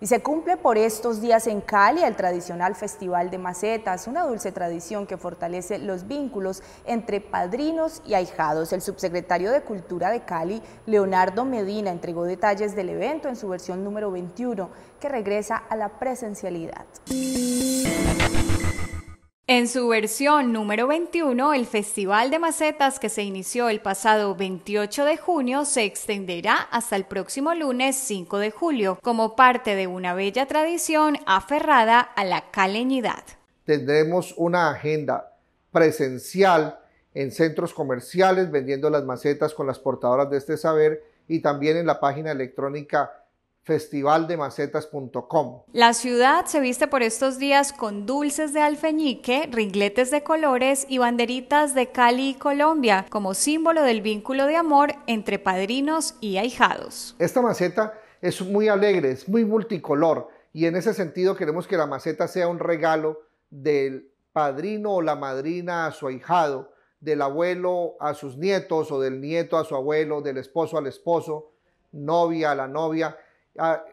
Y se cumple por estos días en Cali el tradicional Festival de Macetas, una dulce tradición que fortalece los vínculos entre padrinos y ahijados. El subsecretario de Cultura de Cali, Leonardo Medina, entregó detalles del evento en su versión número 21, que regresa a la presencialidad. En su versión número 21, el Festival de Macetas que se inició el pasado 28 de junio se extenderá hasta el próximo lunes 5 de julio, como parte de una bella tradición aferrada a la caleñidad. Tendremos una agenda presencial en centros comerciales vendiendo las macetas con las portadoras de este saber y también en la página electrónica festivaldemacetas.com. La ciudad se viste por estos días con dulces de alfeñique, ringletes de colores y banderitas de Cali y Colombia como símbolo del vínculo de amor entre padrinos y ahijados. Esta maceta es muy alegre, es muy multicolor y en ese sentido queremos que la maceta sea un regalo del padrino o la madrina a su ahijado, del abuelo a sus nietos o del nieto a su abuelo, del esposo al esposo, novia a la novia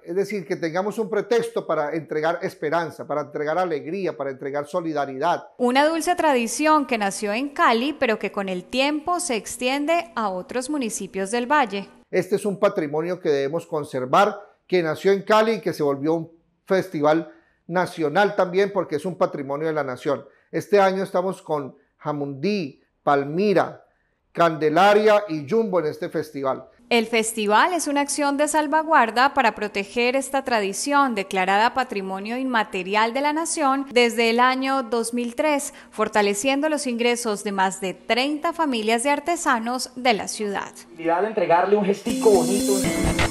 es decir, que tengamos un pretexto para entregar esperanza, para entregar alegría, para entregar solidaridad. Una dulce tradición que nació en Cali, pero que con el tiempo se extiende a otros municipios del valle. Este es un patrimonio que debemos conservar, que nació en Cali y que se volvió un festival nacional también porque es un patrimonio de la nación. Este año estamos con Jamundí, Palmira, Candelaria y Jumbo en este festival. El festival es una acción de salvaguarda para proteger esta tradición declarada Patrimonio Inmaterial de la Nación desde el año 2003, fortaleciendo los ingresos de más de 30 familias de artesanos de la ciudad. Entregarle un gestico bonito.